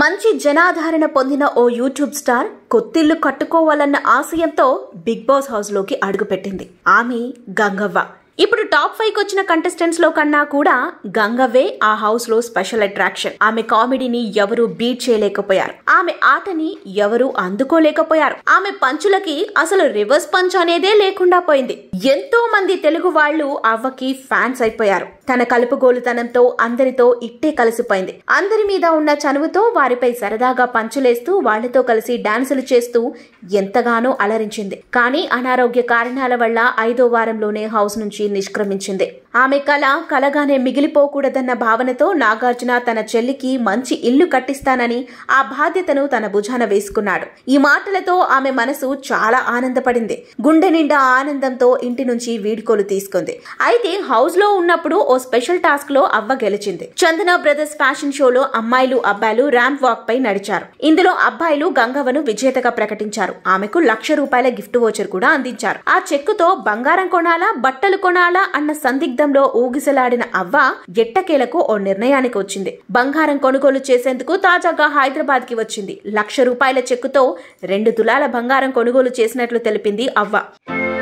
మంచి జనాధారణ పొందిన ఓ YouTube star కొత్తిల్లు కట్టుకోవాలన్న ఆశయంతో బిగ్ బాస్ హౌస్ లోకి అడుగుపెట్టింది ఆమె గంగవ్వ ఇప్పుడు టాప్ ఫైవ్ వచ్చిన కంటెస్టెంట్స్ లో కన్నా కూడా గంగవే ఆ హౌస్ లో స్పెషల్ అట్రాక్షన్ ఆమె కామెడీని ఎవరు బీట్ చేయలేకపోయారు ఆమె ఆటని ఎవరు అందుకోలేకపోయారు ఆమె పంచులకి అసలు రివర్స్ పంచ్ అనేదే లేకుండా పోయింది ఎంతో మంది తెలుగు వాళ్ళు అవ్వకి ఫ్యాన్స్ అయిపోయారు తన కలుపుగోలుతనంతో అందరితో ఇట్టే కలిసిపోయింది అందరి మీద ఉన్న చనువుతో వారిపై సరదాగా పంచులేస్తూ వాళ్లతో కలిసి డాన్సులు చేస్తూ ఎంతగానో అలరించింది కానీ అనారోగ్య కారణాల వల్ల ఐదో వారంలోనే హౌస్ నుంచి నిష్క్రమ ఆక్రమించింది ఆమె కళ కలగానే మిగిలిపోకూడదన్న భావనతో నాగార్జున తన చెల్లికి మంచి ఇల్లు కట్టిస్తానని ఆ బాధ్యతను తన భుజాన వేసుకున్నాడు ఈ మాటలతో ఆమె మనసు చాలా ఆనందపడింది గుండె నిండా ఆనందంతో ఇంటి నుంచి వీడ్కోలు తీసుకుంది అయితే హౌస్ లో ఉన్నప్పుడు ఓ స్పెషల్ టాస్క్ లో అవ్వ గెలిచింది చందన బ్రదర్స్ ఫ్యాషన్ షోలో అమ్మాయిలు అబ్బాయిలు ర్యాంప్ వాక్ పై నడిచారు ఇందులో అబ్బాయిలు గంగవ్వను విజేతగా ప్రకటించారు ఆమెకు లక్ష రూపాయల గిఫ్ట్ వోచర్ కూడా అందించారు ఆ చెక్కుతో బంగారం కొనాలా బట్టలు కొనాలా అన్న సందిగ్ధ జీవితంలో ఊగిసలాడిన అవ్వ ఎట్టకేలకు ఓ నిర్ణయానికి వచ్చింది బంగారం కొనుగోలు చేసేందుకు తాజాగా హైదరాబాద్ కి వచ్చింది లక్ష రూపాయల చెక్కుతో రెండు తులాల బంగారం కొనుగోలు చేసినట్లు తెలిపింది అవ్వ